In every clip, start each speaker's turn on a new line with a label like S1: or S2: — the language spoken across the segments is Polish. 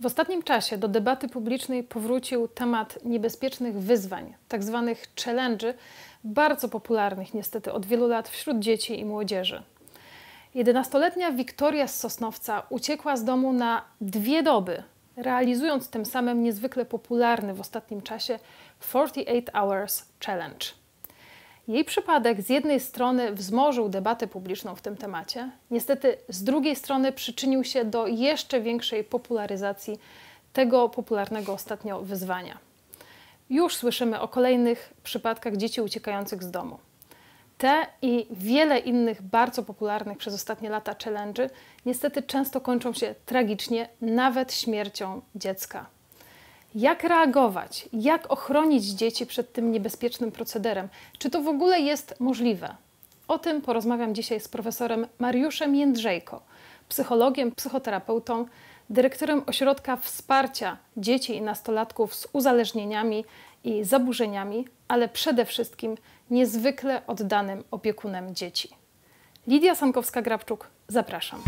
S1: W ostatnim czasie do debaty publicznej powrócił temat niebezpiecznych wyzwań, tak zwanych bardzo popularnych niestety od wielu lat wśród dzieci i młodzieży. 11-letnia Wiktoria z Sosnowca uciekła z domu na dwie doby, realizując tym samym niezwykle popularny w ostatnim czasie 48 Hours Challenge. Jej przypadek z jednej strony wzmożył debatę publiczną w tym temacie, niestety z drugiej strony przyczynił się do jeszcze większej popularyzacji tego popularnego ostatnio wyzwania. Już słyszymy o kolejnych przypadkach dzieci uciekających z domu. Te i wiele innych bardzo popularnych przez ostatnie lata challenge y niestety często kończą się tragicznie, nawet śmiercią dziecka. Jak reagować? Jak ochronić dzieci przed tym niebezpiecznym procederem? Czy to w ogóle jest możliwe? O tym porozmawiam dzisiaj z profesorem Mariuszem Jędrzejko, psychologiem, psychoterapeutą, dyrektorem Ośrodka Wsparcia Dzieci i Nastolatków z uzależnieniami i zaburzeniami, ale przede wszystkim niezwykle oddanym opiekunem dzieci. Lidia Sankowska-Grabczuk, zapraszam.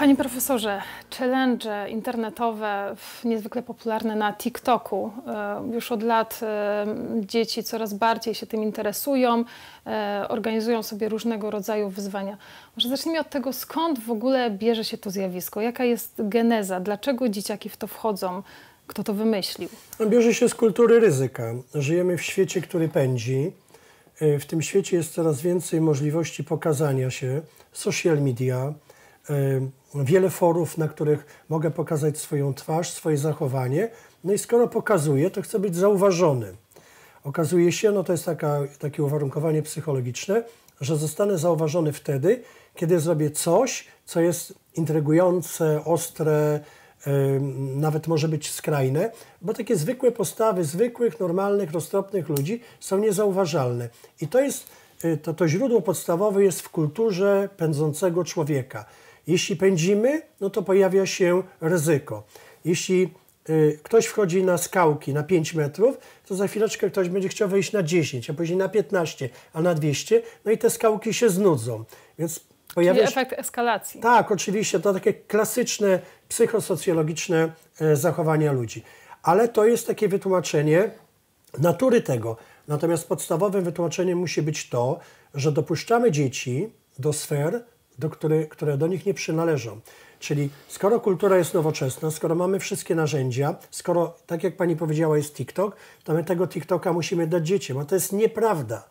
S1: Panie profesorze, challenge internetowe, niezwykle popularne na TikToku. E, już od lat e, dzieci coraz bardziej się tym interesują, e, organizują sobie różnego rodzaju wyzwania. Może zacznijmy od tego, skąd w ogóle bierze się to zjawisko? Jaka jest geneza? Dlaczego dzieciaki w to wchodzą? Kto to wymyślił?
S2: No, bierze się z kultury ryzyka. Żyjemy w świecie, który pędzi. W tym świecie jest coraz więcej możliwości pokazania się, social media, wiele forów, na których mogę pokazać swoją twarz, swoje zachowanie. No i skoro pokazuję, to chcę być zauważony. Okazuje się, no to jest taka, takie uwarunkowanie psychologiczne, że zostanę zauważony wtedy, kiedy zrobię coś, co jest intrygujące, ostre, nawet może być skrajne, bo takie zwykłe postawy zwykłych, normalnych, roztropnych ludzi są niezauważalne. I to jest, y, to, to źródło podstawowe jest w kulturze pędzącego człowieka. Jeśli pędzimy, no to pojawia się ryzyko. Jeśli y, ktoś wchodzi na skałki na 5 metrów, to za chwileczkę ktoś będzie chciał wejść na 10, a później na 15, a na 200, no i te skałki się znudzą. Więc pojawia Czyli się...
S1: efekt eskalacji.
S2: Tak, oczywiście, to takie klasyczne psychosocjologiczne e, zachowania ludzi. Ale to jest takie wytłumaczenie natury tego. Natomiast podstawowym wytłumaczeniem musi być to, że dopuszczamy dzieci do sfer, do który, które do nich nie przynależą. Czyli skoro kultura jest nowoczesna, skoro mamy wszystkie narzędzia, skoro, tak jak pani powiedziała, jest TikTok, to my tego TikToka musimy dać dzieciom, a to jest nieprawda.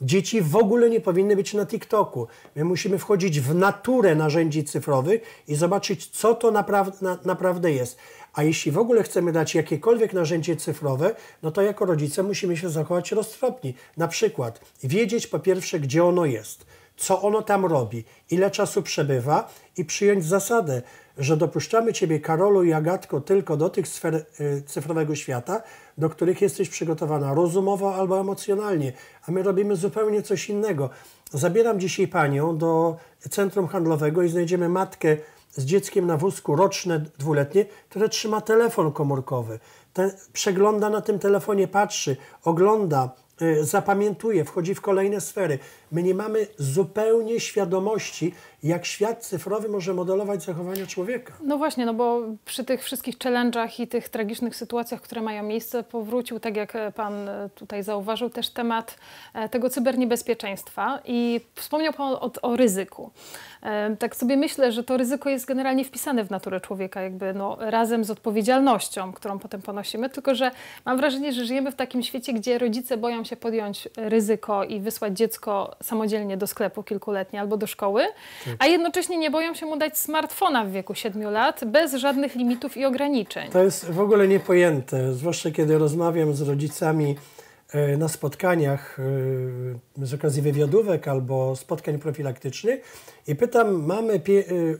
S2: Dzieci w ogóle nie powinny być na TikToku. My musimy wchodzić w naturę narzędzi cyfrowych i zobaczyć, co to napraw na, naprawdę jest. A jeśli w ogóle chcemy dać jakiekolwiek narzędzie cyfrowe, no to jako rodzice musimy się zachować roztropni. Na przykład wiedzieć po pierwsze, gdzie ono jest co ono tam robi, ile czasu przebywa i przyjąć zasadę, że dopuszczamy Ciebie, Karolu i Agatko, tylko do tych sfer y, cyfrowego świata, do których jesteś przygotowana rozumowo albo emocjonalnie, a my robimy zupełnie coś innego. Zabieram dzisiaj Panią do centrum handlowego i znajdziemy matkę z dzieckiem na wózku, roczne, dwuletnie, które trzyma telefon komórkowy. Ten, przegląda na tym telefonie, patrzy, ogląda, y, zapamiętuje, wchodzi w kolejne sfery. My nie mamy zupełnie świadomości, jak świat cyfrowy może modelować zachowania człowieka.
S1: No właśnie, no bo przy tych wszystkich challenge'ach i tych tragicznych sytuacjach, które mają miejsce, powrócił, tak jak e, Pan e, tutaj zauważył, też temat e, tego cyberniebezpieczeństwa i wspomniał Pan o, o ryzyku. Tak sobie myślę, że to ryzyko jest generalnie wpisane w naturę człowieka, jakby no, razem z odpowiedzialnością, którą potem ponosimy, tylko że mam wrażenie, że żyjemy w takim świecie, gdzie rodzice boją się podjąć ryzyko i wysłać dziecko samodzielnie do sklepu kilkuletnie albo do szkoły, tak. a jednocześnie nie boją się mu dać smartfona w wieku 7 lat bez żadnych limitów i ograniczeń.
S2: To jest w ogóle niepojęte, zwłaszcza kiedy rozmawiam z rodzicami e, na spotkaniach e, z okazji wywiadówek albo spotkań profilaktycznych i pytam mamy e,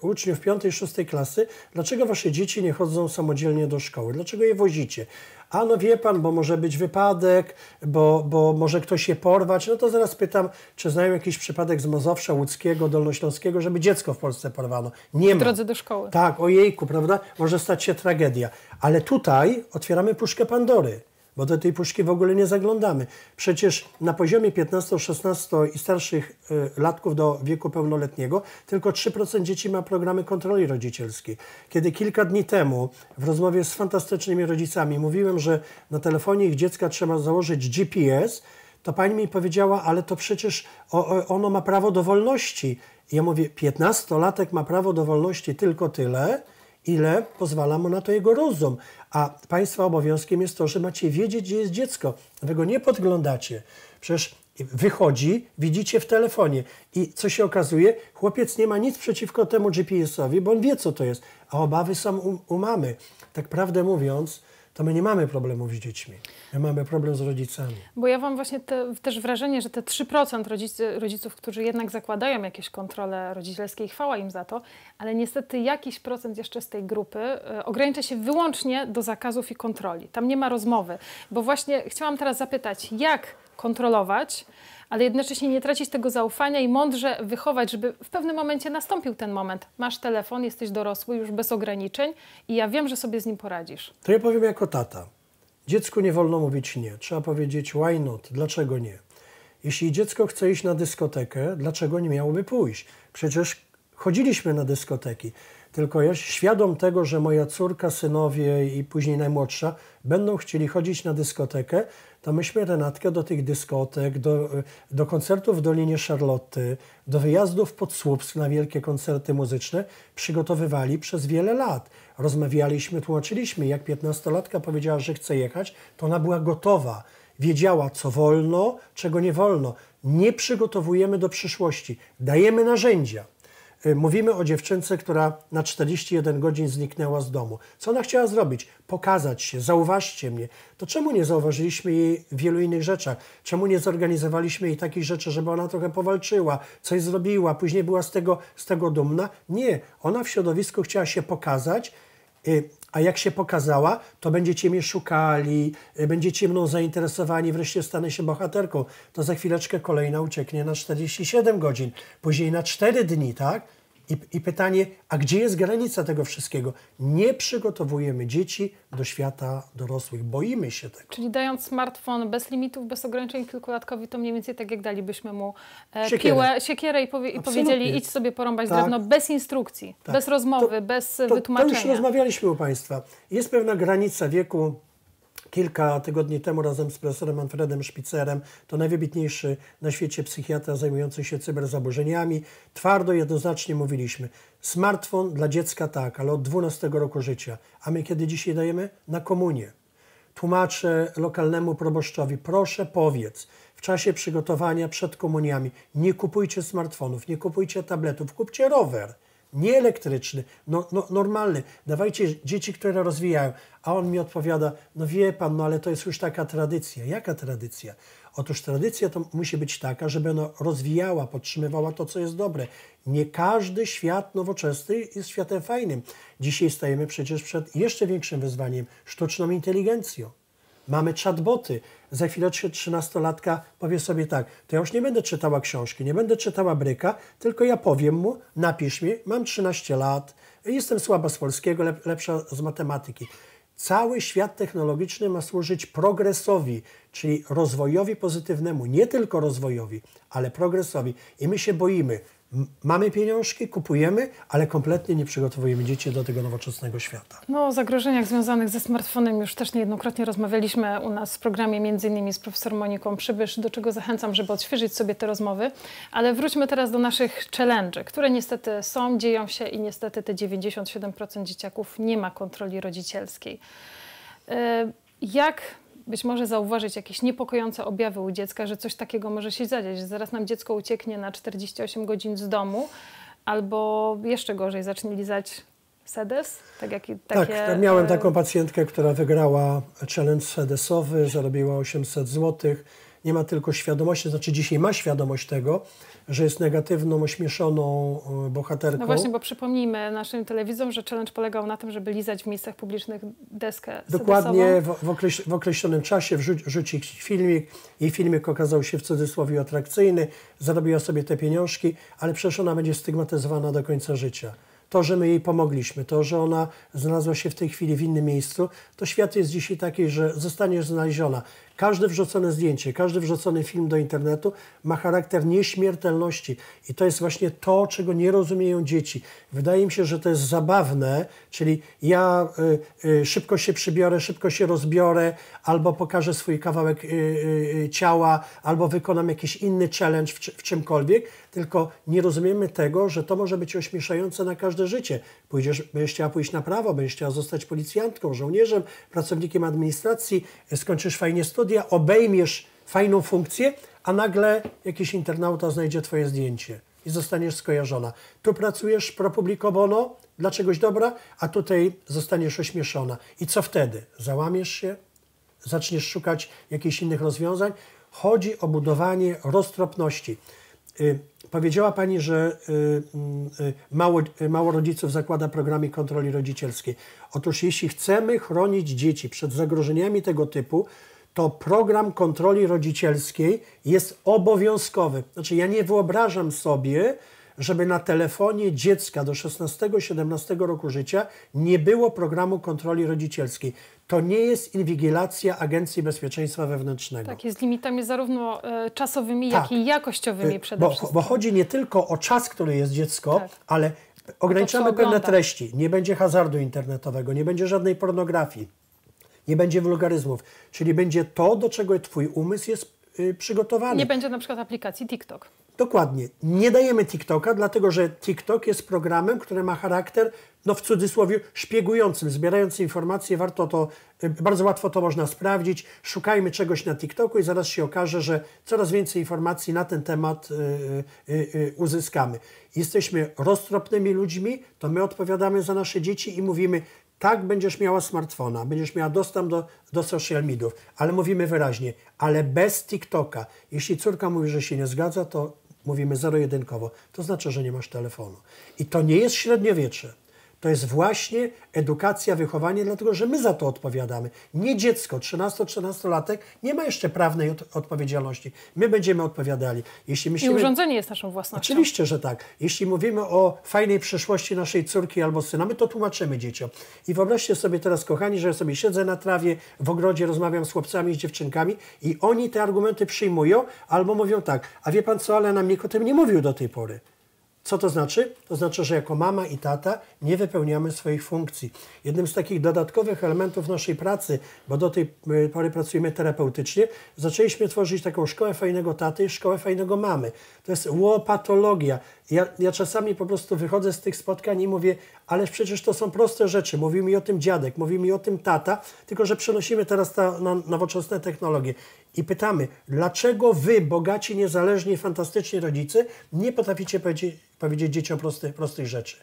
S2: uczniów 5-6 klasy, dlaczego wasze dzieci nie chodzą samodzielnie do szkoły, dlaczego je wozicie? A no wie pan, bo może być wypadek, bo, bo może ktoś się porwać. No to zaraz pytam, czy znają jakiś przypadek z Mozowsza, Łódzkiego, Dolnośląskiego, żeby dziecko w Polsce porwano. Nie ma. W drodze do szkoły. Tak, ojejku, prawda? Może stać się tragedia. Ale tutaj otwieramy puszkę Pandory bo do tej puszki w ogóle nie zaglądamy. Przecież na poziomie 15, 16 i starszych y, latków do wieku pełnoletniego tylko 3% dzieci ma programy kontroli rodzicielskiej. Kiedy kilka dni temu w rozmowie z fantastycznymi rodzicami mówiłem, że na telefonie ich dziecka trzeba założyć GPS, to pani mi powiedziała, ale to przecież ono ma prawo do wolności. ja mówię, 15-latek ma prawo do wolności tylko tyle, ile pozwala mu na to jego rozum. A Państwa obowiązkiem jest to, że macie wiedzieć, gdzie jest dziecko. Wy go nie podglądacie. Przecież wychodzi, widzicie w telefonie i co się okazuje? Chłopiec nie ma nic przeciwko temu GPS-owi, bo on wie, co to jest, a obawy są u, u mamy. Tak prawdę mówiąc, to my nie mamy problemów z dziećmi. My mamy problem z rodzicami.
S1: Bo ja mam właśnie te, też wrażenie, że te 3% rodzic, rodziców, którzy jednak zakładają jakieś kontrole rodzicielskie i chwała im za to, ale niestety jakiś procent jeszcze z tej grupy y, ogranicza się wyłącznie do zakazów i kontroli. Tam nie ma rozmowy. Bo właśnie chciałam teraz zapytać, jak kontrolować ale jednocześnie nie tracić tego zaufania i mądrze wychować, żeby w pewnym momencie nastąpił ten moment. Masz telefon, jesteś dorosły, już bez ograniczeń i ja wiem, że sobie z nim poradzisz.
S2: To ja powiem jako tata. Dziecku nie wolno mówić nie. Trzeba powiedzieć why not, dlaczego nie. Jeśli dziecko chce iść na dyskotekę, dlaczego nie miałoby pójść? Przecież chodziliśmy na dyskoteki. Tylko ja świadom tego, że moja córka, synowie i później najmłodsza będą chcieli chodzić na dyskotekę, to myśmy Renatkę do tych dyskotek, do, do koncertów w Dolinie Charlotty, do wyjazdów pod Słupsk na wielkie koncerty muzyczne przygotowywali przez wiele lat. Rozmawialiśmy, tłumaczyliśmy. Jak piętnastolatka powiedziała, że chce jechać, to ona była gotowa. Wiedziała, co wolno, czego nie wolno. Nie przygotowujemy do przyszłości. Dajemy narzędzia. Y, mówimy o dziewczynce, która na 41 godzin zniknęła z domu. Co ona chciała zrobić? Pokazać się, zauważcie mnie. To czemu nie zauważyliśmy jej w wielu innych rzeczach? Czemu nie zorganizowaliśmy jej takich rzeczy, żeby ona trochę powalczyła, coś zrobiła, później była z tego, z tego dumna? Nie, ona w środowisku chciała się pokazać, y, a jak się pokazała, to będziecie mnie szukali, y, będziecie mną zainteresowani, wreszcie stanę się bohaterką. To za chwileczkę kolejna ucieknie na 47 godzin, później na 4 dni, tak? I, I, pytanie, a gdzie jest granica tego wszystkiego? Nie przygotowujemy dzieci do świata dorosłych, boimy się tego.
S1: Czyli dając smartfon bez limitów, bez ograniczeń kilkulatkowi, to mniej więcej tak jak dalibyśmy mu e, siekierę. piłę, siekierę i, powie, i powiedzieli idź sobie porąbać tak. drewno bez instrukcji, tak. bez rozmowy, to, bez to, wytłumaczenia. To już
S2: rozmawialiśmy u Państwa. Jest pewna granica wieku kilka tygodni temu razem z profesorem Manfredem Spicerem, to najwybitniejszy na świecie psychiatra zajmujący się cyberzaburzeniami, twardo jednoznacznie mówiliśmy, smartfon dla dziecka tak, ale od 12 roku życia, a my kiedy dzisiaj dajemy? Na komunie. Tłumaczę lokalnemu proboszczowi, proszę powiedz, w czasie przygotowania przed komuniami, nie kupujcie smartfonów, nie kupujcie tabletów, kupcie rower – nie elektryczny, no, no, normalny. Dawajcie dzieci, które rozwijają. A on mi odpowiada, no wie pan, no ale to jest już taka tradycja. Jaka tradycja? Otóż tradycja to musi być taka, żeby ona rozwijała, podtrzymywała to, co jest dobre. Nie każdy świat nowoczesny jest światem fajnym. Dzisiaj stajemy przecież przed jeszcze większym wyzwaniem sztuczną inteligencją. Mamy chatboty. Za chwileczkę trzynastolatka powie sobie tak, to ja już nie będę czytała książki, nie będę czytała bryka, tylko ja powiem mu, napisz mi, mam 13 lat, jestem słaba z polskiego, lepsza z matematyki. Cały świat technologiczny ma służyć progresowi, czyli rozwojowi pozytywnemu, nie tylko rozwojowi, ale progresowi. I my się boimy mamy pieniążki, kupujemy, ale kompletnie nie przygotowujemy dzieci do tego nowoczesnego świata.
S1: No o zagrożeniach związanych ze smartfonem już też niejednokrotnie rozmawialiśmy u nas w programie, między innymi z profesor Moniką Przybysz, do czego zachęcam, żeby odświeżyć sobie te rozmowy. Ale wróćmy teraz do naszych challenge, które niestety są, dzieją się i niestety te 97% dzieciaków nie ma kontroli rodzicielskiej. E, jak być może zauważyć jakieś niepokojące objawy u dziecka, że coś takiego może się zadziać, że zaraz nam dziecko ucieknie na 48 godzin z domu, albo jeszcze gorzej zacznie lizać sedes? Tak, jak, tak, takie... tak, miałem e, taką
S2: pacjentkę, która wygrała challenge sedesowy, zarobiła 800 złotych nie ma tylko świadomości, znaczy dzisiaj ma świadomość tego, że jest negatywną, ośmieszoną e, bohaterką. No właśnie, bo
S1: przypomnijmy naszym telewizom, że challenge polegał na tym, żeby lizać w miejscach publicznych deskę Dokładnie,
S2: w, okreś w, określonym czasie wrzucić filmik. Jej filmik okazał się w cudzysłowie atrakcyjny, zarobiła sobie te pieniążki, ale przecież ona będzie stygmatyzowana do końca życia to, że my jej pomogliśmy, to, że ona znalazła się w tej chwili w innym miejscu, to świat jest dzisiaj taki, że zostanie znaleziona. Każde wrzucone zdjęcie, każdy wrzucony film do internetu ma charakter nieśmiertelności i to jest właśnie to, czego nie rozumieją dzieci. Wydaje mi się, że to jest zabawne, czyli ja y, y, szybko się przybiorę, szybko się rozbiorę, albo pokażę swój kawałek y, y, y ciała, albo wykonam jakiś inny challenge w, w czymkolwiek, tylko nie rozumiemy tego, że to może być ośmieszające na każde życie. Pójdziesz, będziesz chciała pójść na prawo, będziesz chciała zostać policjantką, żołnierzem, pracownikiem administracji, skończysz fajnie studia, obejmiesz fajną funkcję, a nagle jakiś internauta znajdzie Twoje zdjęcie i zostaniesz skojarzona. Tu pracujesz pro publico bono, dla czegoś dobra, a tutaj zostaniesz ośmieszona. I co wtedy? Załamiesz się? Zaczniesz szukać jakichś innych rozwiązań? Chodzi o budowanie roztropności. Y, Powiedziała Pani, że y, y, mało, y, mało rodziców zakłada programy kontroli rodzicielskiej. Otóż jeśli chcemy chronić dzieci przed zagrożeniami tego typu, to program kontroli rodzicielskiej jest obowiązkowy. Znaczy, ja nie wyobrażam sobie, żeby na telefonie dziecka do 16-17 roku życia nie było programu kontroli rodzicielskiej to nie jest inwigilacja Agencji Bezpieczeństwa Wewnętrznego.
S1: Tak, jest limitami zarówno e, czasowymi, tak. jak i jakościowymi e, przede bo, wszystkim. Bo
S2: chodzi nie tylko o czas, który jest dziecko, tak. ale ograniczamy pewne treści. Nie będzie hazardu internetowego, nie będzie żadnej pornografii, nie będzie wulgaryzmów, czyli będzie to, do czego Twój umysł jest y, przygotowany.
S1: Nie będzie na przykład aplikacji TikTok.
S2: Dokładnie. Nie dajemy TikToka, dlatego że TikTok jest programem, który ma charakter no w cudzysłowie, szpiegującym, zbierającym informacje, warto to, y, bardzo łatwo to można sprawdzić. Szukajmy czegoś na TikToku i zaraz się okaże, że coraz więcej informacji na ten temat y, y, uzyskamy. Jesteśmy roztropnymi ludźmi, to my odpowiadamy za nasze dzieci i mówimy, tak, będziesz miała smartfona, będziesz miała dostęp do, do social mediów, ale mówimy wyraźnie, ale bez TikToka. Jeśli córka mówi, że się nie zgadza, to mówimy zero-jedynkowo. To znaczy, że nie masz telefonu. I to nie jest średniowiecze to jest właśnie edukacja, wychowanie, dlatego że my za to odpowiadamy. Nie dziecko, 13-14-latek nie ma jeszcze prawnej od odpowiedzialności. My będziemy odpowiadali. Jeśli myślimy, I urządzenie
S1: jest naszą własnością. Oczywiście,
S2: że tak. Jeśli mówimy o fajnej przyszłości naszej córki albo syna, my to tłumaczymy dzieciom. I wyobraźcie sobie teraz, kochani, że ja sobie siedzę na trawie, w ogrodzie rozmawiam z chłopcami z dziewczynkami i oni te argumenty przyjmują albo mówią tak, a wie pan co, ale nam nikt o tym nie mówił do tej pory. Co to znaczy? To znaczy, że jako mama i tata nie wypełniamy swoich funkcji. Jednym z takich dodatkowych elementów naszej pracy, bo do tej y, pory pracujemy terapeutycznie, zaczęliśmy tworzyć taką szkołę fajnego taty i szkołę fajnego mamy. To jest łopatologia. Ja, ja czasami po prostu wychodzę z tych spotkań i mówię, ale przecież to są proste rzeczy. Mówi mi o tym dziadek, mówi mi o tym tata, tylko że przenosimy teraz ta, na nowoczesne technologie i pytamy, dlaczego wy, bogaci, niezależni, fantastyczni rodzice, nie potraficie powiedzieć, powiedzieć dzieciom prostych rzeczy?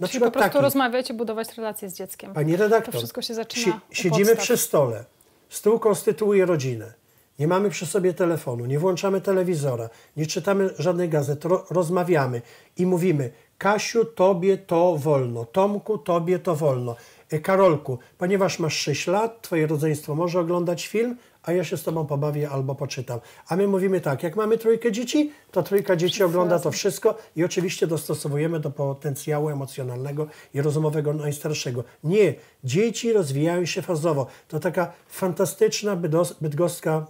S2: Na Czyli po prostu taki.
S1: rozmawiać i budować relacje z dzieckiem. Pani redaktor, to wszystko się zaczyna si siedzimy przy
S2: stole, stół konstytuuje rodzinę, nie mamy przy sobie telefonu, nie włączamy telewizora, nie czytamy żadnej gazety, ro rozmawiamy i mówimy Kasiu, tobie to wolno, Tomku, tobie to wolno. E, Karolku, ponieważ masz 6 lat, twoje rodzeństwo może oglądać film, a ja się z tobą pobawię albo poczytam. A my mówimy tak, jak mamy trójkę dzieci, to trójka dzieci ogląda to wszystko i oczywiście dostosowujemy do potencjału emocjonalnego i rozumowego najstarszego. Nie, dzieci rozwijają się fazowo. To taka fantastyczna bydgoska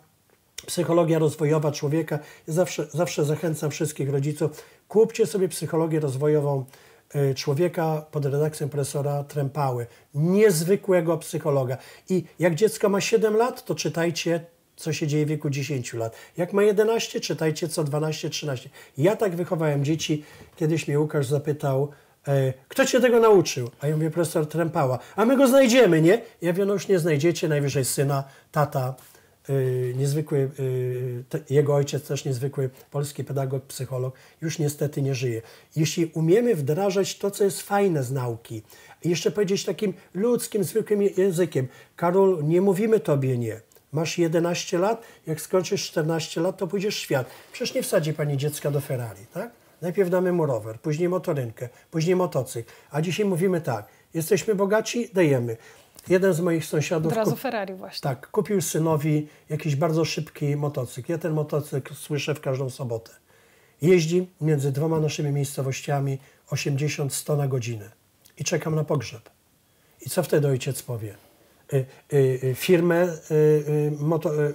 S2: psychologia rozwojowa człowieka. zawsze, zawsze zachęcam wszystkich rodziców, kupcie sobie psychologię rozwojową Y, człowieka pod redakcją profesora Trępały, niezwykłego psychologa. I jak dziecko ma 7 lat, to czytajcie, co się dzieje w wieku 10 lat. Jak ma 11, czytajcie co 12, 13. Ja tak wychowałem dzieci. Kiedyś mnie Łukasz zapytał, e, kto cię tego nauczył? A ja mówię, profesor Trępała. A my go znajdziemy, nie? Ja wiem, no już nie znajdziecie, najwyżej syna, tata, Y, niezwykły, y, jego ojciec też niezwykły polski pedagog, psycholog, już niestety nie żyje. Jeśli umiemy wdrażać to, co jest fajne z nauki, jeszcze powiedzieć takim ludzkim, zwykłym językiem, Karol, nie mówimy tobie nie. Masz 11 lat, jak skończysz 14 lat, to pójdziesz w świat. Przecież nie wsadzi pani dziecka do Ferrari, tak? Najpierw damy mu rower, później motorynkę, później motocykl. A dzisiaj mówimy tak, jesteśmy bogaci, dajemy. Jeden z moich sąsiadów. Od razu Ferrari, właśnie. Tak, kupił synowi jakiś bardzo szybki motocykl. Ja ten motocykl słyszę w każdą sobotę. Jeździ między dwoma naszymi miejscowościami 80-100 na godzinę i czekam na pogrzeb. I co wtedy ojciec powie? Y, y, y, firmę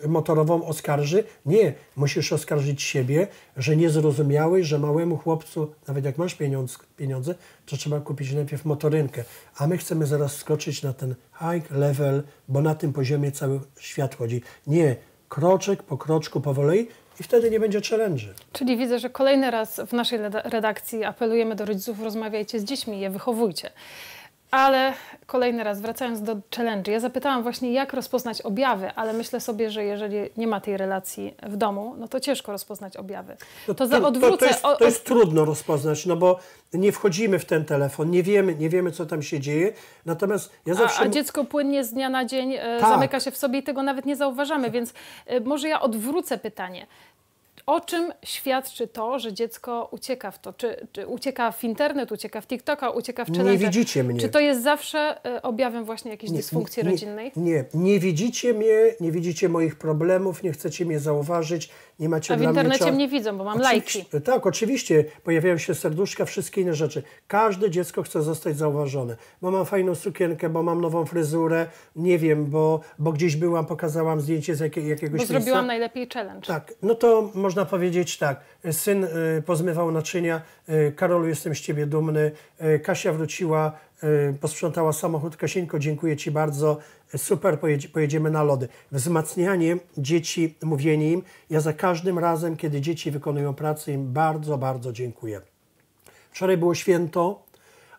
S2: motorową oskarży? Nie, musisz oskarżyć siebie, że nie zrozumiałeś, że małemu chłopcu, nawet jak masz pieniądz, pieniądze, to trzeba kupić najpierw motorynkę. A my chcemy zaraz skoczyć na ten high level, bo na tym poziomie cały świat chodzi. Nie, kroczek po kroczku, powolej, i wtedy nie będzie challenge.
S1: Czyli widzę, że kolejny raz w naszej redakcji apelujemy do rodziców, rozmawiajcie z dziećmi, je wychowujcie. Ale kolejny raz, wracając do challenge, ja zapytałam właśnie, jak rozpoznać objawy, ale myślę sobie, że jeżeli nie ma tej relacji w domu, no to ciężko rozpoznać objawy. To, to, za odwrócę. To, jest, to jest
S2: trudno rozpoznać, no bo nie wchodzimy w ten telefon, nie wiemy, nie wiemy co tam się dzieje. Natomiast ja zawsze. A, a
S1: dziecko płynnie z dnia na dzień e, tak. zamyka się w sobie i tego nawet nie zauważamy, więc e, może ja odwrócę pytanie. O czym świadczy to, że dziecko ucieka w to? Czy, czy ucieka w internet, ucieka w TikToka, ucieka w challenge? Nie widzicie mnie. Czy to jest zawsze e, objawem właśnie jakiejś nie, dysfunkcji nie, rodzinnej? Nie,
S2: nie, nie widzicie mnie, nie widzicie moich problemów, nie chcecie mnie zauważyć, nie macie A w internecie mnie
S1: widzą, bo mam lajki.
S2: Tak, oczywiście. Pojawiają się serduszka, wszystkie inne rzeczy. Każde dziecko chce zostać zauważone. Bo mam fajną sukienkę, bo mam nową fryzurę, nie wiem, bo, bo gdzieś byłam, pokazałam zdjęcie z jakiej, jakiegoś Bo zrobiłam miejsca.
S1: najlepiej challenge.
S2: Tak, no to można powiedzieć tak. Syn y, pozmywał naczynia. Y, Karolu, jestem z ciebie dumny. Y, Kasia wróciła y, posprzątała samochód. Kasieńko, dziękuję Ci bardzo super, pojedziemy na lody. Wzmacnianie dzieci, mówienie im. Ja za każdym razem, kiedy dzieci wykonują pracę, im bardzo, bardzo dziękuję. Wczoraj było święto,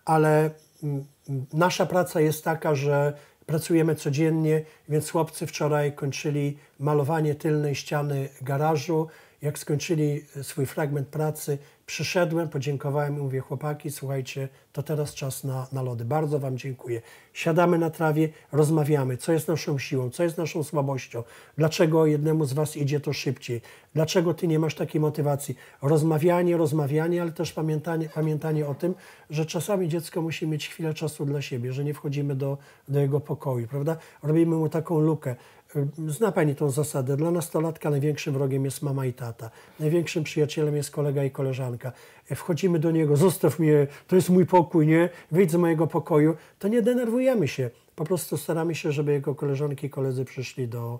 S2: ale mm, mm, nasza praca jest taka, że pracujemy codziennie, więc chłopcy wczoraj kończyli malowanie tylnej ściany garażu. Jak skończyli e, swój fragment pracy, przyszedłem, podziękowałem i mówię, chłopaki, słuchajcie, to teraz czas na, na lody. Bardzo Wam dziękuję. Siadamy na trawie, rozmawiamy, co jest naszą siłą, co jest naszą słabością, dlaczego jednemu z Was idzie to szybciej, dlaczego Ty nie masz takiej motywacji. Rozmawianie, rozmawianie, ale też pamiętanie, pamiętanie o tym, że czasami dziecko musi mieć chwilę czasu dla siebie, że nie wchodzimy do, do jego pokoju, prawda? Robimy mu taką lukę. Y, zna Pani tą zasadę. Dla nastolatka największym wrogiem jest mama i tata. Największym przyjacielem jest kolega i koleżanka. E, wchodzimy do niego, zostaw mnie, to jest mój pokój, nie? Wyjdź z mojego pokoju. To nie denerwujemy się. Po prostu staramy się, żeby jego koleżanki i koledzy przyszli do,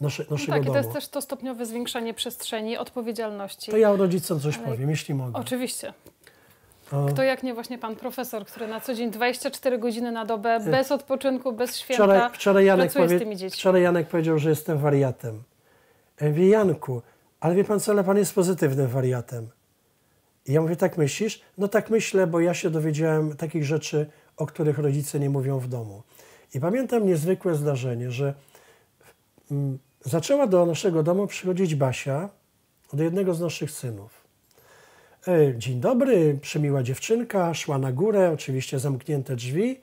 S2: nasze, no naszego no tak, domu. Tak, to jest
S1: też to stopniowe zwiększanie przestrzeni, odpowiedzialności. To ja rodzicom coś Ale... powiem, jeśli mogę. Oczywiście. Kto jak nie właśnie pan profesor, który na co dzień 24 godziny na dobę, y. bez odpoczynku, bez święta wczoraj, wczoraj Janek pracuje z tymi dziećmi.
S2: Wczoraj Janek powiedział, że jestem wariatem. Ja mówię, Janku, ale wie pan co, ale pan jest pozytywnym wariatem. I ja mówię, tak myślisz? No tak myślę, bo ja się dowiedziałem takich rzeczy, o których rodzice nie mówią w domu. I pamiętam niezwykłe zdarzenie, że mm, zaczęła do naszego domu przychodzić Basia, do jednego z naszych synów. E, dzień dobry, przemiła dziewczynka, szła na górę, oczywiście zamknięte drzwi.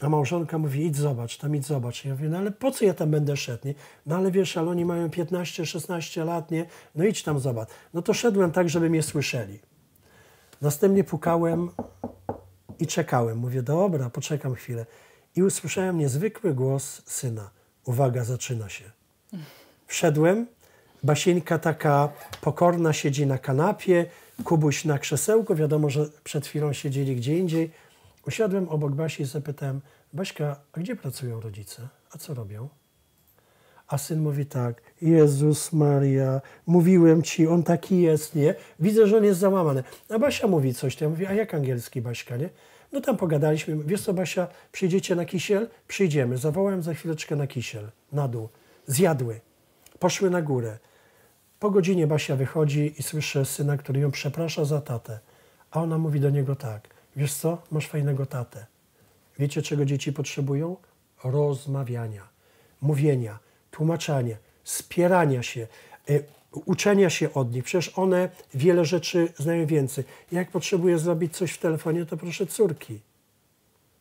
S2: A małżonka mówi, idź zobacz, tam idź zobacz. Ja mówię, no ale po co ja tam będę szedł? Nie? No ale wiesz, ale oni mają 15-16 lat, nie? No idź tam zobacz. No to szedłem tak, żeby mnie słyszeli. Następnie pukałem i czekałem. Mówię, dobra, poczekam chwilę. I usłyszałem niezwykły głos syna. Uwaga, zaczyna się. Wszedłem, Basieńka taka pokorna siedzi na kanapie, Kubuś na krzesełku, wiadomo, że przed chwilą siedzieli gdzie indziej. Usiadłem obok Basi i zapytałem, Baśka, a gdzie pracują rodzice? A co robią? A syn mówi tak, Jezus Maria, mówiłem ci, on taki jest, nie? Widzę, że on jest załamany. A Basia mówi coś, to ja mówię, a jak angielski Baśka, nie? No tam pogadaliśmy, wiesz co Basia, przyjdziecie na kisiel? Przyjdziemy. Zawołałem za chwileczkę na kisiel, na dół. Zjadły, poszły na górę. Po godzinie Basia wychodzi i słyszy syna, który ją przeprasza za tatę. A ona mówi do niego tak: Wiesz co, masz fajnego tatę. Wiecie, czego dzieci potrzebują? Rozmawiania, mówienia, tłumaczenia, spierania się, y, uczenia się od nich. Przecież one wiele rzeczy znają więcej. Jak potrzebuję zrobić coś w telefonie, to proszę córki.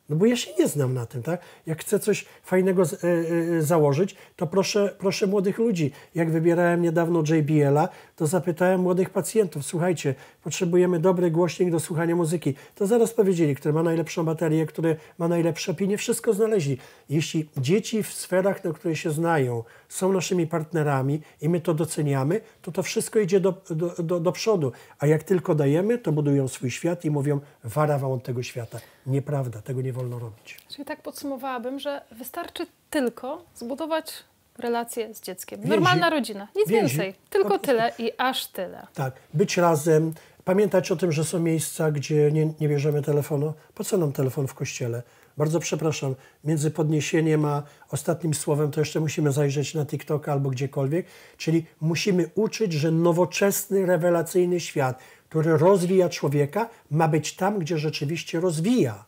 S2: No bo ja się nie znam na tym, tak? Jak chcę coś fajnego z, y, y, założyć, to proszę, proszę młodych ludzi. Jak wybierałem niedawno JBL-a, to zapytałem młodych pacjentów, słuchajcie, potrzebujemy dobry głośnik do słuchania muzyki. To zaraz powiedzieli, który ma najlepszą baterię, który ma najlepsze opinie, wszystko znaleźli. Jeśli dzieci w sferach, na które się znają, są naszymi partnerami i my to doceniamy, to to wszystko idzie do, do, do, do przodu. A jak tylko dajemy, to budują swój świat i mówią, wara wam tego świata nieprawda, tego nie wolno robić.
S1: Czyli tak podsumowałabym, że wystarczy tylko zbudować relacje z dzieckiem. Normalna rodzina, nic więzi, więcej, tylko tyle i aż tyle.
S2: Tak, być razem, pamiętać o tym, że są miejsca, gdzie nie, nie bierzemy telefonu. Po co nam telefon w kościele? Bardzo przepraszam, między podniesieniem a ostatnim słowem to jeszcze musimy zajrzeć na TikToka albo gdziekolwiek, czyli musimy uczyć, że nowoczesny, rewelacyjny świat, który rozwija człowieka, ma być tam, gdzie rzeczywiście rozwija.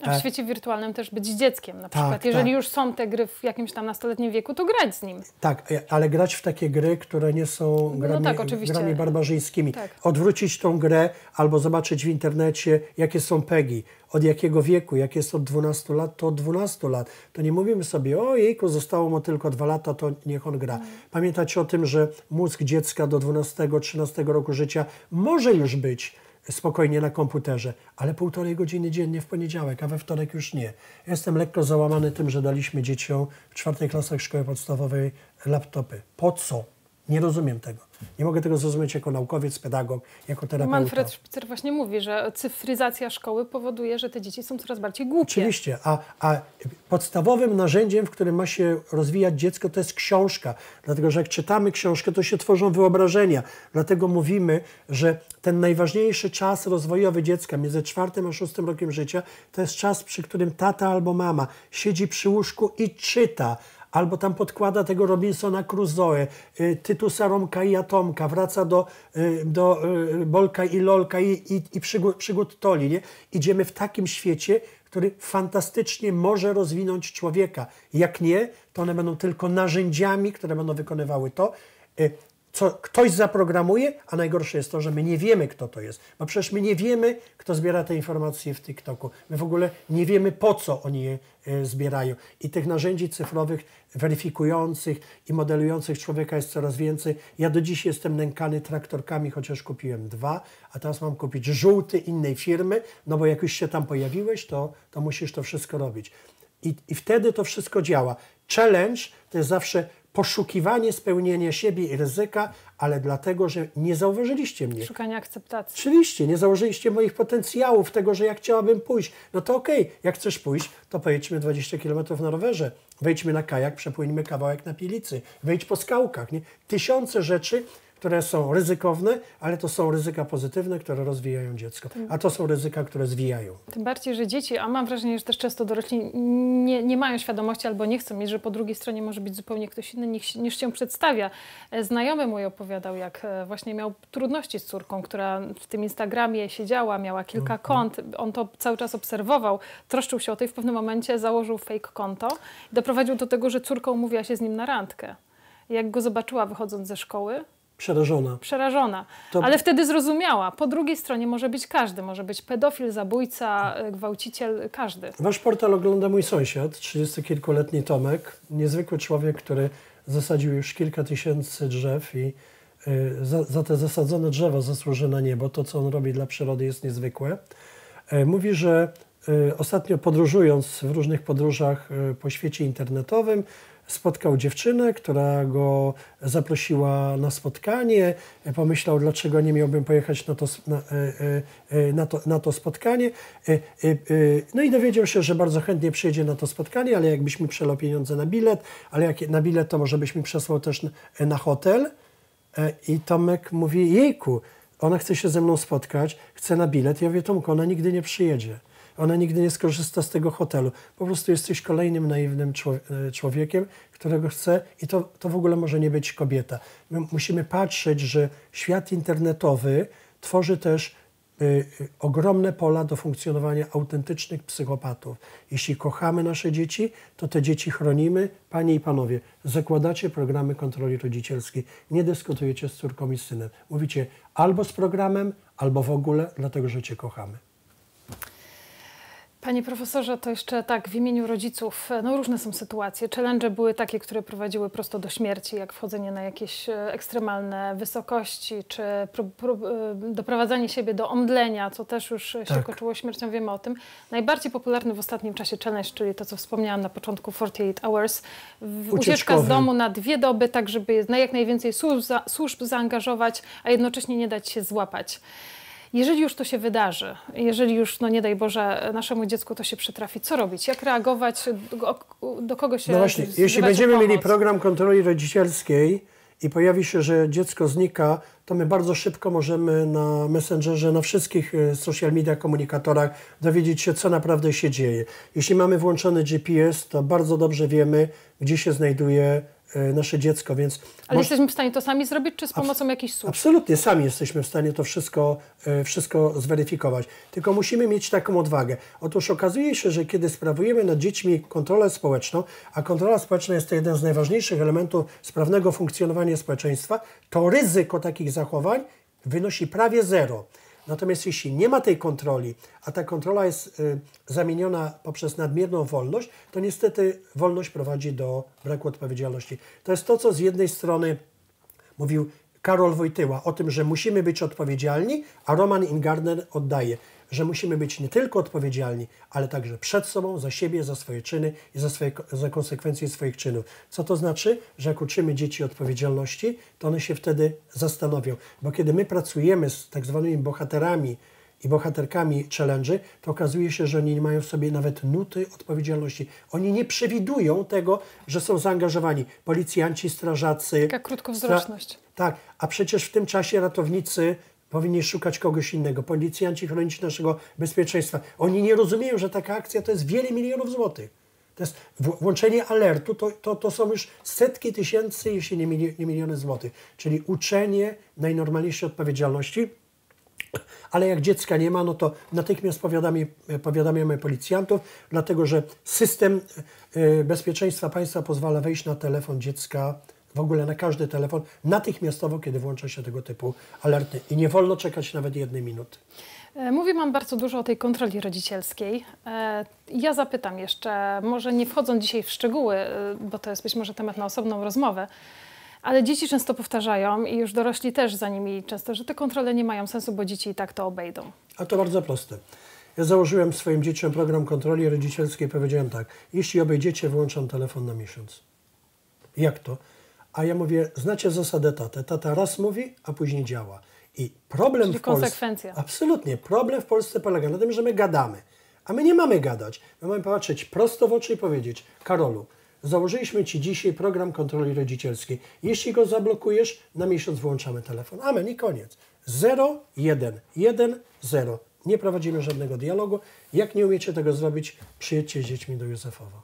S1: A w tak. świecie wirtualnym też być dzieckiem na przykład. Tak, tak. Jeżeli tak. już są te gry w jakimś tam nastoletnim wieku, to grać z nim.
S2: Tak, e, ale grać w takie gry, które nie są grami, no tak, grami barbarzyńskimi. Tak. Odwrócić tą grę albo zobaczyć w internecie, jakie są PEGI, od jakiego wieku, jak jest od 12 lat, to od 12 lat. To nie mówimy sobie, o jejku, zostało mu tylko 2 lata, to niech on gra. Mm. Pamiętać o tym, że mózg dziecka do 12-13 roku życia może już być spokojnie na komputerze, ale półtorej godziny dziennie w poniedziałek, a we wtorek już nie. Jestem lekko załamany tym, że daliśmy dzieciom w czwartej klasach szkoły podstawowej laptopy. Po co? Nie rozumiem tego. Nie mogę tego zrozumieć jako naukowiec, pedagog, jako terapeuta. Manfred
S1: Spitzer właśnie mówi, że cyfryzacja szkoły powoduje, że te dzieci są coraz bardziej głupie.
S2: Oczywiście, a, a podstawowym narzędziem, w którym ma się rozwijać dziecko, to jest książka. Dlatego, że jak czytamy książkę, to się tworzą wyobrażenia. Dlatego mówimy, że ten najważniejszy czas rozwojowy dziecka między czwartym a szóstym rokiem życia to jest czas, przy którym tata albo mama siedzi przy łóżku i czyta albo tam podkłada tego Robinsona Crusoe, y, Tytusa Romka i Atomka, wraca do, y, do y, Bolka i Lolka i, i, i przygód, przygód Toli. Nie? Idziemy w takim świecie, który fantastycznie może rozwinąć człowieka. Jak nie, to one będą tylko narzędziami, które będą wykonywały to, co ktoś zaprogramuje, a najgorsze jest to, że my nie wiemy, kto to jest. Bo przecież my nie wiemy, kto zbiera te informacje w TikToku. My w ogóle nie wiemy, po co oni je e, zbierają. I tych narzędzi cyfrowych weryfikujących i modelujących człowieka jest coraz więcej. Ja do dziś jestem nękany traktorkami, chociaż kupiłem dwa, a teraz mam kupić żółty innej firmy, no bo jak już się tam pojawiłeś, to, to musisz to wszystko robić. I, I wtedy to wszystko działa. Challenge to jest zawsze poszukiwanie spełnienia siebie i ryzyka, ale dlatego, że nie zauważyliście mnie. Szukanie akceptacji. Oczywiście, nie zauważyliście moich potencjałów, tego, że ja chciałabym pójść. No to okej, okay. jak chcesz pójść, to pojedźmy 20 km na rowerze, wejdźmy na kajak, przepłyńmy kawałek na pilicy, wejdź po skałkach. Nie? Tysiące rzeczy, które są ryzykowne, ale to są ryzyka pozytywne, które rozwijają dziecko, tak. a to są ryzyka, które zwijają.
S1: Tym bardziej, że dzieci, a mam wrażenie, że też często dorośli nie, nie mają świadomości albo nie chcą mieć, że po drugiej stronie może być zupełnie ktoś inny niż, niż się przedstawia. E, znajomy mój opowiadał, jak e, właśnie miał trudności z córką, która w tym Instagramie siedziała, miała kilka mhm. kont, on to cały czas obserwował, troszczył się o to i w pewnym momencie założył fake konto i doprowadził do tego, że córka umówiła się z nim na randkę. Jak go zobaczyła wychodząc ze szkoły,
S2: Przerażona.
S1: Przerażona. To... Ale wtedy zrozumiała. Po drugiej stronie może być każdy. Może być pedofil, zabójca, gwałciciel, każdy.
S2: Wasz portal ogląda mój sąsiad, 30-kilkuletni Tomek. Niezwykły człowiek, który zasadził już kilka tysięcy drzew i y, za, za, te zasadzone drzewa zasłuży na niebo. To, co on robi dla przyrody jest niezwykłe. E, mówi, że y, ostatnio podróżując w różnych podróżach y, po świecie internetowym, spotkał dziewczynę, która go zaprosiła na spotkanie. E, pomyślał, dlaczego nie miałbym pojechać na to, na, e, e, na to, na to spotkanie. No i dowiedział się, że bardzo chętnie przyjedzie na to spotkanie, ale jakbyś mi przelał pieniądze na bilet, ale jak na bilet, to może byś mi przesłał też na hotel. I Tomek mówi, jejku, ona chce się ze mną spotkać, chce na bilet. Ja mówię, Tomku, ona nigdy nie przyjedzie. Ona nigdy nie skorzysta z tego hotelu. Po prostu jesteś kolejnym naiwnym e, człowiekiem, którego chce i to, to w ogóle może nie być kobieta. My musimy patrzeć, że świat internetowy tworzy też y, y, ogromne pola do funkcjonowania autentycznych psychopatów. Jeśli kochamy nasze dzieci, to te dzieci chronimy. Panie i panowie, zakładacie programy kontroli rodzicielskiej, nie dyskutujecie z córką i synem. Mówicie albo z programem, albo w ogóle, dlatego że cię kochamy.
S1: Panie profesorze, to jeszcze tak w imieniu rodziców, e, no różne są sytuacje. Challenge były takie, które prowadziły prosto do śmierci, jak wchodzenie na jakieś e, ekstremalne wysokości, czy e, doprowadzanie siebie do omdlenia, co też już tak. się kończyło śmiercią, wiemy o tym. Najbardziej popularny w ostatnim czasie challenge, czyli to, co wspomniałam na początku, 48 hours, ucieczka z domu na dwie doby, tak żeby jak najwięcej służb, za, służb zaangażować, a jednocześnie nie dać się złapać. Jeżeli już to się wydarzy, jeżeli już, no nie daj Boże, naszemu dziecku to się przytrafi, co robić? Jak reagować? Do, do kogo się No właśnie, jeśli będziemy
S2: mieli program kontroli rodzicielskiej i pojawi się, że dziecko znika, to my bardzo szybko możemy na Messengerze, na wszystkich e, social media komunikatorach dowiedzieć się, co naprawdę się dzieje. Jeśli mamy włączony GPS, to bardzo dobrze wiemy, gdzie się znajduje E, nasze dziecko, więc... Ale może... jesteśmy
S1: w stanie to sami zrobić, czy z pomocą Abs jakichś służb?
S2: Absolutnie, sami jesteśmy w stanie to wszystko, e, wszystko zweryfikować. Tylko musimy mieć taką odwagę. Otóż okazuje się, że kiedy sprawujemy nad dziećmi kontrolę społeczną, a kontrola społeczna jest to jeden z najważniejszych elementów sprawnego funkcjonowania społeczeństwa, to ryzyko takich zachowań wynosi prawie zero. Natomiast jeśli nie ma tej kontroli, a ta kontrola jest y, zamieniona poprzez nadmierną wolność, to niestety wolność prowadzi do braku odpowiedzialności. To jest to, co z jednej strony mówił Karol Wojtyła o tym, że musimy być odpowiedzialni, a Roman Ingarden oddaje że musimy być nie tylko odpowiedzialni, ale także przed sobą, za siebie, za swoje czyny i za, swoje, za konsekwencje swoich czynów. Co to znaczy? Że jak uczymy dzieci odpowiedzialności, to one się wtedy zastanowią. Bo kiedy my pracujemy z tak zwanymi bohaterami, i bohaterkami challenge'y, to okazuje się, że oni nie mają w sobie nawet nuty odpowiedzialności. Oni nie przewidują tego, że są zaangażowani. Policjanci, strażacy. Taka krótkowzroczność. tak, a przecież w tym czasie ratownicy Powinni szukać kogoś innego, policjanci chronić naszego bezpieczeństwa. Oni nie rozumieją, że taka akcja to jest wiele milionów złotych. To jest włączenie alertu, to, to, to są już setki tysięcy, jeśli nie, milio, nie miliony złotych. Czyli uczenie najnormalniejszej odpowiedzialności, ale jak dziecka nie ma, no to natychmiast powiadamy, powiadamiamy policjantów, dlatego że system e, bezpieczeństwa państwa pozwala wejść na telefon dziecka w ogóle na każdy telefon, natychmiastowo, kiedy włącza się tego typu alerty. I nie wolno czekać nawet jednej minuty.
S1: E, Mówi Mam bardzo dużo o tej kontroli rodzicielskiej. E, ja zapytam jeszcze, może nie wchodząc dzisiaj w szczegóły, e, bo to jest być może temat na osobną rozmowę, ale dzieci często powtarzają i już dorośli też za nimi często, że te kontrole nie mają sensu, bo dzieci i tak to obejdą.
S2: A to bardzo proste. Ja założyłem swoim dzieciom program kontroli rodzicielskiej i powiedziałem tak, jeśli obejdziecie, włączam telefon na miesiąc. Jak to? a ja mówię, znacie zasadę tatę. Tata raz mówi, a później działa. I problem Czyli w konsekwencja. Polsce. Absolutnie. Problem w Polsce polega na tym, że my gadamy. A my nie mamy gadać. My mamy patrzeć prosto w oczy i powiedzieć: Karolu, założyliśmy Ci dzisiaj program kontroli rodzicielskiej. Jeśli go zablokujesz, na miesiąc włączamy telefon. Amen i koniec. Zero, jeden, jeden, zero. Nie prowadzimy żadnego dialogu. Jak nie umiecie tego zrobić, przyjedźcie z dziećmi do Józefowa.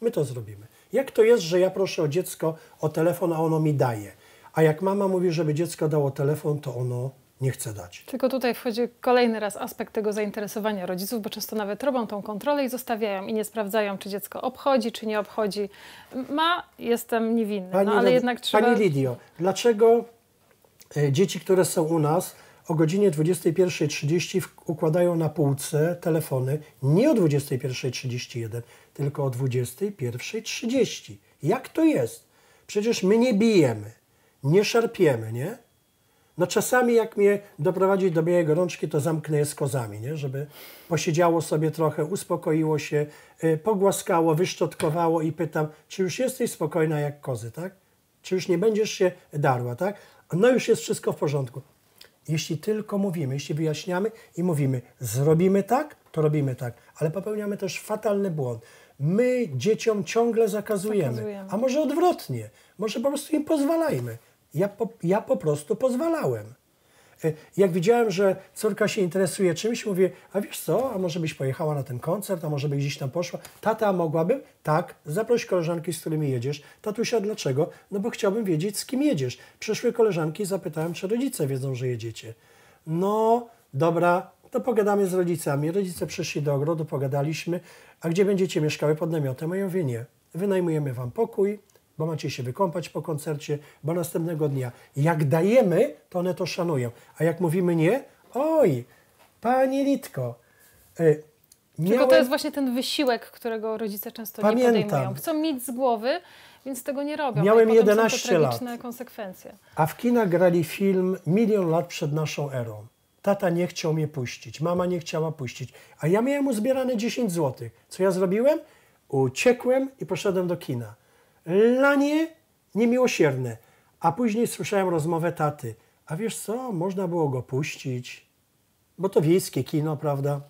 S2: My to zrobimy. Jak to jest, że ja proszę o dziecko o telefon, a ono mi daje? A jak mama mówi, żeby dziecko dało telefon, to ono nie chce dać.
S1: Tylko tutaj wchodzi kolejny raz aspekt tego zainteresowania rodziców, bo często nawet robią tą kontrolę i zostawiają i nie sprawdzają, czy dziecko obchodzi, czy nie obchodzi. Ma, jestem niewinny, pani, no, ale jednak trzeba... Pani
S2: Lidio, dlaczego e, dzieci, które są u nas, o godzinie 21.30 układają na półce telefony nie o 21.31, tylko o 21.30. Jak to jest? Przecież my nie bijemy, nie szarpiemy, nie? No czasami jak mnie doprowadzić do białej gorączki, to zamknę je z kozami, nie? żeby posiedziało sobie trochę, uspokoiło się, yy, pogłaskało, wyszczotkowało i pytam, czy już jesteś spokojna jak kozy, tak? Czy już nie będziesz się darła, tak? No już jest wszystko w porządku. Jeśli tylko mówimy, jeśli wyjaśniamy i mówimy, zrobimy tak, to robimy tak, ale popełniamy też fatalny błąd. My dzieciom ciągle zakazujemy, zakazujemy. a może odwrotnie, może po prostu im pozwalajmy. Ja po, ja po prostu pozwalałem. Y, jak widziałem, że córka się interesuje czymś, mówię, a wiesz co, a może byś pojechała na ten koncert, a może byś gdzieś tam poszła. Tata, mogłabym? Tak. Zaproś koleżanki, z którymi jedziesz. Tatusia, dlaczego? No bo chciałbym wiedzieć, z kim jedziesz. Przyszły koleżanki i zapytałem, czy rodzice wiedzą, że jedziecie. No, dobra, to pogadamy z rodzicami. Rodzice przyszli do ogrodu, pogadaliśmy. A gdzie będziecie mieszkały pod namiotem? A ja mówię, nie. Wynajmujemy wam pokój, bo macie się wykąpać po koncercie, bo następnego dnia. Jak dajemy, to one to szanują. A jak mówimy nie, oj, pani Litko, y, Miałem... Tylko to jest właśnie
S1: ten wysiłek, którego rodzice często Pamiętam. nie podejmują. Chcą mieć z głowy, więc tego nie robią. Miałem no 11 lat. konsekwencje.
S2: A w kina grali film milion lat przed naszą erą. Tata nie chciał mnie puścić, mama nie chciała puścić, a ja miałem uzbierane 10 zł. Co ja zrobiłem? Uciekłem i poszedłem do kina lanie niemiłosierne. A później słyszałem rozmowę taty. A wiesz co, można było go puścić, bo to wiejskie kino, prawda?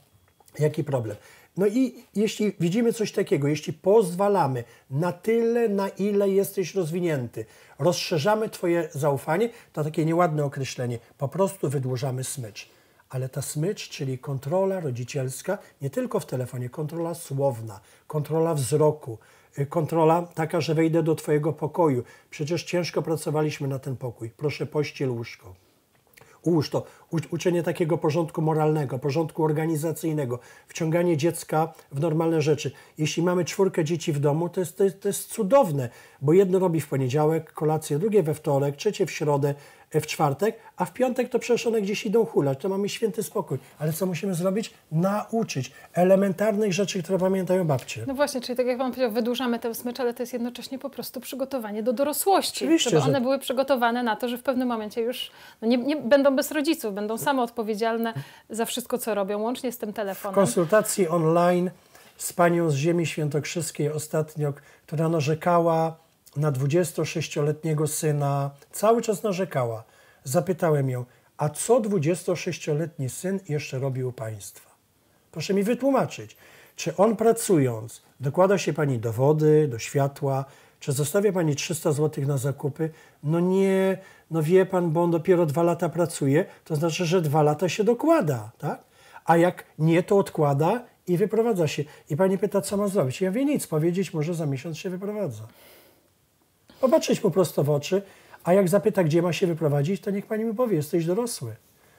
S2: Jaki problem? No i jeśli widzimy coś takiego, jeśli pozwalamy na tyle, na ile jesteś rozwinięty, rozszerzamy Twoje zaufanie, to takie nieładne określenie, po prostu wydłużamy smycz. Ale ta smycz, czyli kontrola rodzicielska, nie tylko w telefonie, kontrola słowna, kontrola wzroku, Y, kontrola taka, że wejdę do Twojego pokoju. Przecież ciężko pracowaliśmy na ten pokój. Proszę pościel łóżko. Ułóż to. U uczenie takiego porządku moralnego, porządku organizacyjnego, wciąganie dziecka w normalne rzeczy. Jeśli mamy czwórkę dzieci w domu, to jest, to jest, to jest cudowne, bo jedno robi w poniedziałek kolację, drugie we wtorek, trzecie w środę, w czwartek, a w piątek to przecież one gdzieś idą hulać, to mamy święty spokój. Ale co musimy zrobić? Nauczyć elementarnych rzeczy, które pamiętają babcie.
S1: No właśnie, czyli tak jak Pan powiedział, wydłużamy tę smycz, ale to jest jednocześnie po prostu przygotowanie do dorosłości. Oczywiście, żeby one że... były przygotowane na to, że w pewnym momencie już no nie, nie, będą bez rodziców, będą same odpowiedzialne za wszystko, co robią, łącznie z tym telefonem. W
S2: konsultacji online z panią z ziemi świętokrzyskiej ostatnio, która narzekała, na 26-letniego syna cały czas narzekała. Zapytałem ją, a co 26-letni syn jeszcze robi u państwa? Proszę mi wytłumaczyć, czy on pracując dokłada się pani do wody, do światła, czy zostawia pani 300 zł na zakupy? No nie, no wie pan, bo on dopiero dwa lata pracuje, to znaczy, że dwa lata się dokłada, tak? A jak nie, to odkłada i wyprowadza się. I pani pyta, co ma zrobić? Ja wie nic, powiedzieć może za miesiąc się wyprowadza. Popatrzeć po prostu w oczy, a jak zapyta, gdzie ma się wyprowadzić, to niech pani mu powie, jesteś dorosły.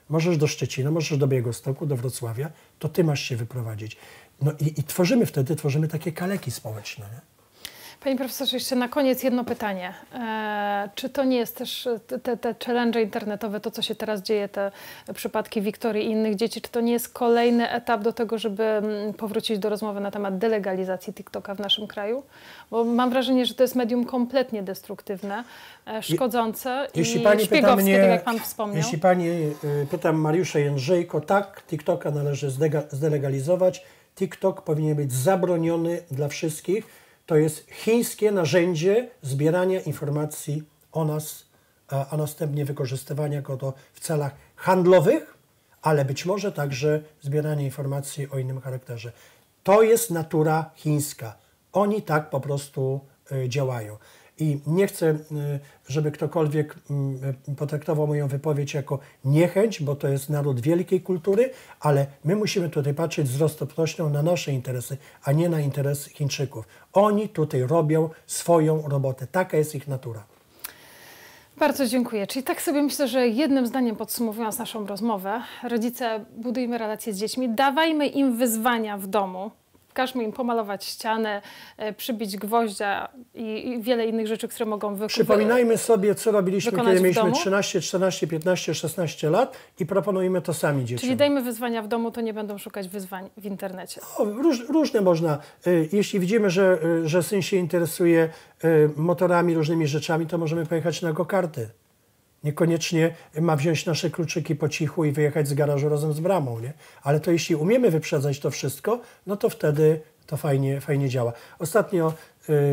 S2: Możesz do Szczecina, możesz do Białegostoku, do Wrocławia, to ty masz się wyprowadzić. No i, i tworzymy wtedy, tworzymy takie kaleki społeczne. Nie?
S1: Panie profesorze, jeszcze na koniec jedno pytanie. E, czy to nie jest też e, te, te challenge internetowe, to co się teraz dzieje, te przypadki Wiktorii i innych dzieci, czy to nie jest kolejny etap do tego, żeby mm, powrócić do rozmowy na temat delegalizacji TikToka w naszym kraju? Bo mam wrażenie, że to jest medium kompletnie destruktywne, e, szkodzące Je, jeśli i pani szpiegowskie, mnie, tak jak Pan wspomniał. Jeśli
S2: Pani e, pytam Mariusza Jędrzejko, tak, TikToka należy zdelegalizować, TikTok powinien być zabroniony dla wszystkich, to jest chińskie narzędzie zbierania informacji o nas, a, a następnie wykorzystywania go do, w celach handlowych, ale być może także zbierania informacji o innym charakterze. To jest natura chińska. Oni tak po prostu y, działają i nie chcę, y, żeby ktokolwiek mm, potraktował moją wypowiedź jako niechęć, bo to jest naród wielkiej kultury, ale my musimy tutaj patrzeć z roztropnością na nasze interesy, a nie na interes Chińczyków. Oni tutaj robią swoją robotę. Taka jest ich natura.
S1: Bardzo dziękuję. Czyli tak sobie myślę, że jednym zdaniem podsumowując naszą rozmowę, rodzice budujmy relacje z dziećmi, dawajmy im wyzwania w domu, każmy im pomalować ścianę, e, przybić gwoździa i, wiele innych rzeczy, które mogą wykonać. Przypominajmy
S2: sobie, co robiliśmy, kiedy mieliśmy 13, 14, 15, 16 lat i proponujemy to sami dzieciom. Czyli
S1: dajmy wyzwania w domu, to nie będą szukać wyzwań w internecie.
S2: No, róż, różne można. E, jeśli widzimy, że, e, że syn się interesuje motorami, różnymi rzeczami, to możemy pojechać na go karty. Niekoniecznie ma wziąć nasze kluczyki po cichu i wyjechać z garażu razem z bramą, nie? Ale to jeśli umiemy wyprzedzać to wszystko, no to wtedy to fajnie, fajnie działa. Ostatnio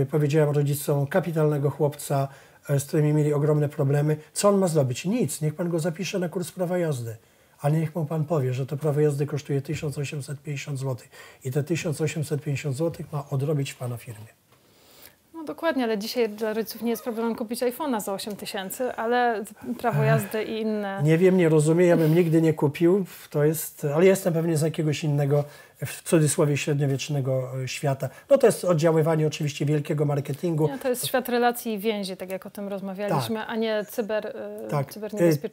S2: y, powiedziałem rodzicom kapitalnego chłopca, y, z którymi mieli ogromne problemy, co on ma zrobić? Nic, niech pan go zapisze na kurs prawa jazdy ale niech mu pan powie, że to prawo jazdy kosztuje 1850 zł i te 1850 zł ma odrobić w pana firmie.
S1: No dokładnie, ale dzisiaj dla rodziców nie jest problemem kupić iPhone'a za 8 tysięcy, ale prawo jazdy i inne. Nie
S2: wiem, nie rozumiem, ja bym nigdy nie kupił, to jest, ale jestem pewnie z jakiegoś innego w cudzysłowie średniowiecznego e, świata. No to jest oddziaływanie oczywiście wielkiego marketingu. No,
S1: to jest świat relacji i więzi, tak jak o tym rozmawialiśmy, tak. a nie cyber, e, tak.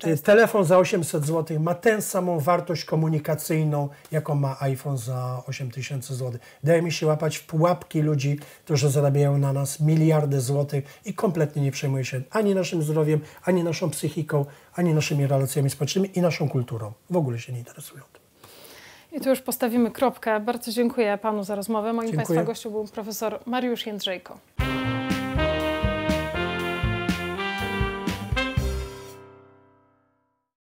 S1: E, telefon
S2: za 800 zł ma tę samą wartość komunikacyjną, jaką ma iPhone za 8000 zł. Daje mi się łapać w pułapki ludzi, którzy zarabiają na nas miliardy złotych i kompletnie nie przejmują się ani naszym zdrowiem, ani naszą psychiką, ani naszymi relacjami społecznymi i naszą kulturą. W ogóle się nie interesują.
S1: I tu już postawimy kropkę. Bardzo dziękuję panu za rozmowę. Moim dziękuję. państwa gościem był profesor Mariusz Jędrzejko.